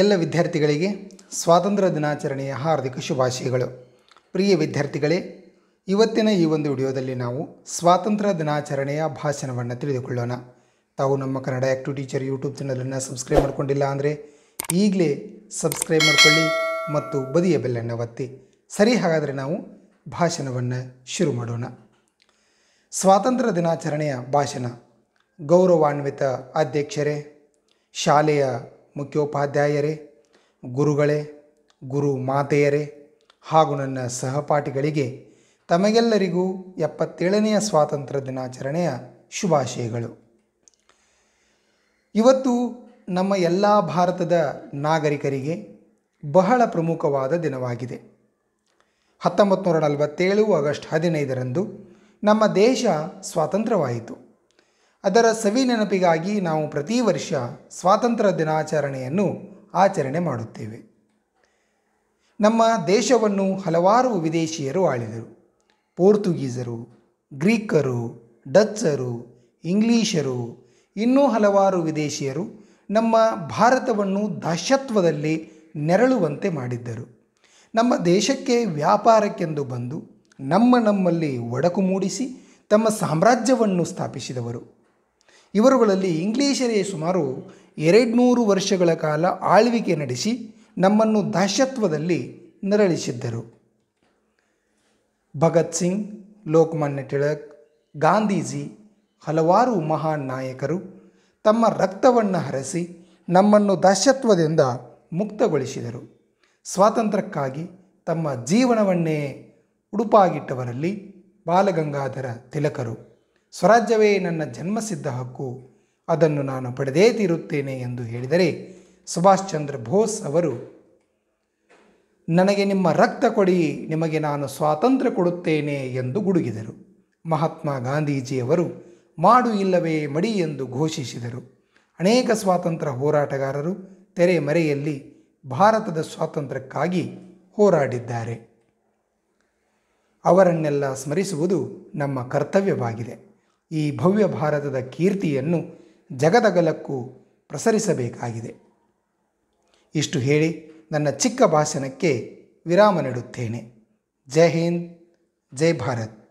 ಎಲ್ಲ ವಿದ್ಯಾರ್ಥಿಗಳಿಗೆ ಸ್ವಾತಂತ್ರ್ಯ ದಿನಾಚರಣೆಯ ಹಾರ್ದಿಕ ಶುಭಾಶಯಗಳು ಪ್ರಿಯ ವಿದ್ಯಾರ್ಥಿಗಳೇ ಇವತ್ತಿನ ಈ ಒಂದು ವಿಡಿಯೋದಲ್ಲಿ ನಾವು ಸ್ವಾತಂತ್ರ್ಯ ದಿನಾಚರಣೆಯ ಭಾಷಣವನ್ನು ತಿಳಿದುಕೊಳ್ಳೋಣ ತಾವು ನಮ್ಮ ಕನ್ನಡ ಆ್ಯಕ್ಟಿವ್ ಟೀಚರ್ ಯೂಟ್ಯೂಬ್ ಚಾನಲನ್ನು ಸಬ್ಸ್ಕ್ರೈಬ್ ಮಾಡಿಕೊಂಡಿಲ್ಲ ಅಂದರೆ ಈಗಲೇ ಸಬ್ಸ್ಕ್ರೈಬ್ ಮಾಡಿಕೊಳ್ಳಿ ಮತ್ತು ಬದಿಯ ಬೆಲ್ಲನ್ನು ಒತ್ತಿ ಸರಿ ಹಾಗಾದರೆ ನಾವು ಭಾಷಣವನ್ನು ಶುರು ಮಾಡೋಣ ಸ್ವಾತಂತ್ರ್ಯ ದಿನಾಚರಣೆಯ ಭಾಷಣ ಗೌರವಾನ್ವಿತ ಅಧ್ಯಕ್ಷರೇ ಶಾಲೆಯ ಮುಖ್ಯೋಪಾಧ್ಯಾಯರೇ ಗುರುಗಳೇ ಗುರು ಮಾತೆಯರೇ ಹಾಗೂ ನನ್ನ ಸಹಪಾಠಿಗಳಿಗೆ ತಮಗೆಲ್ಲರಿಗೂ ಎಪ್ಪತ್ತೇಳನೆಯ ಸ್ವಾತಂತ್ರ್ಯ ದಿನಾಚರಣೆಯ ಶುಭಾಶಯಗಳು ಇವತ್ತು ನಮ್ಮ ಎಲ್ಲ ಭಾರತದ ನಾಗರಿಕರಿಗೆ ಬಹಳ ಪ್ರಮುಖವಾದ ದಿನವಾಗಿದೆ ಹತ್ತೊಂಬತ್ತು ನೂರ ನಲವತ್ತೇಳು ಆಗಸ್ಟ್ ಹದಿನೈದರಂದು ನಮ್ಮ ದೇಶ ಸ್ವಾತಂತ್ರ್ಯವಾಯಿತು ಅದರ ಸವಿ ನೆನಪಿಗಾಗಿ ನಾವು ಪ್ರತಿ ವರ್ಷ ಸ್ವಾತಂತ್ರ್ಯ ದಿನಾಚರಣೆಯನ್ನು ಆಚರಣೆ ಮಾಡುತ್ತೇವೆ ನಮ್ಮ ದೇಶವನ್ನು ಹಲವಾರು ವಿದೇಶಿಯರು ಆಳಿದರು ಪೋರ್ತುಗೀಸರು ಗ್ರೀಕರು ಡಚ್ಚರು ಇಂಗ್ಲೀಷರು ಇನ್ನೂ ಹಲವಾರು ವಿದೇಶಿಯರು ನಮ್ಮ ಭಾರತವನ್ನು ದಾಶತ್ವದಲ್ಲಿ ನೆರಳುವಂತೆ ಮಾಡಿದ್ದರು ನಮ್ಮ ದೇಶಕ್ಕೆ ವ್ಯಾಪಾರಕ್ಕೆಂದು ಬಂದು ನಮ್ಮ ನಮ್ಮಲ್ಲಿ ಒಡಕು ಮೂಡಿಸಿ ತಮ್ಮ ಸಾಮ್ರಾಜ್ಯವನ್ನು ಸ್ಥಾಪಿಸಿದವರು ಇವರುಗಳಲ್ಲಿ ಇಂಗ್ಲೀಷರೇ ಸುಮಾರು ಎರಡ್ನೂರು ವರ್ಷಗಳ ಕಾಲ ಆಳ್ವಿಕೆ ನಡೆಸಿ ನಮ್ಮನ್ನು ದಾಶ್ಯತ್ವದಲ್ಲಿ ನರಳಿಸಿದ್ದರು ಭಗತ್ ಸಿಂಗ್ ಲೋಕಮಾನ್ಯ ಟಿಳಕ್ ಗಾಂಧೀಜಿ ಹಲವಾರು ಮಹಾನ್ ನಾಯಕರು ತಮ್ಮ ರಕ್ತವನ್ನು ಹರಸಿ ನಮ್ಮನ್ನು ದಾಶ್ಯತ್ವದಿಂದ ಮುಕ್ತಗೊಳಿಸಿದರು ಸ್ವಾತಂತ್ರ್ಯಕ್ಕಾಗಿ ತಮ್ಮ ಜೀವನವನ್ನೇ ಉಡುಪಾಗಿಟ್ಟವರಲ್ಲಿ ಬಾಲಗಂಗಾಧರ ತಿಲಕರು ಸ್ವರಾಜ್ಯವೇ ನನ್ನ ಜನ್ಮಸಿದ್ಧ ಹಕ್ಕು ಅದನ್ನು ನಾನು ಪಡೆದೇ ತೀರುತ್ತೇನೆ ಎಂದು ಹೇಳಿದರೆ ಸುಭಾಷ್ ಚಂದ್ರ ಬೋಸ್ ಅವರು ನನಗೆ ನಿಮ್ಮ ರಕ್ತ ಕೊಡಿ ನಿಮಗೆ ನಾನು ಸ್ವಾತಂತ್ರ್ಯ ಕೊಡುತ್ತೇನೆ ಎಂದು ಗುಡುಗಿದರು ಮಹಾತ್ಮ ಗಾಂಧೀಜಿಯವರು ಮಾಡು ಇಲ್ಲವೇ ಮಡಿ ಎಂದು ಘೋಷಿಸಿದರು ಅನೇಕ ಸ್ವಾತಂತ್ರ್ಯ ಹೋರಾಟಗಾರರು ತೆರೆಮರೆಯಲ್ಲಿ ಭಾರತದ ಸ್ವಾತಂತ್ರ್ಯಕ್ಕಾಗಿ ಹೋರಾಡಿದ್ದಾರೆ ಅವರನ್ನೆಲ್ಲ ಸ್ಮರಿಸುವುದು ನಮ್ಮ ಕರ್ತವ್ಯವಾಗಿದೆ ಈ ಭವ್ಯ ಭಾರತದ ಕೀರ್ತಿಯನ್ನು ಜಗದಗಲಕ್ಕೂ ಪ್ರಸರಿಸಬೇಕಾಗಿದೆ ಇಷ್ಟು ಹೇಳಿ ನನ್ನ ಚಿಕ್ಕ ಭಾಷಣಕ್ಕೆ ವಿರಾಮ ನೀಡುತ್ತೇನೆ ಜೈ ಹಿಂದ್ ಜೈ ಭಾರತ್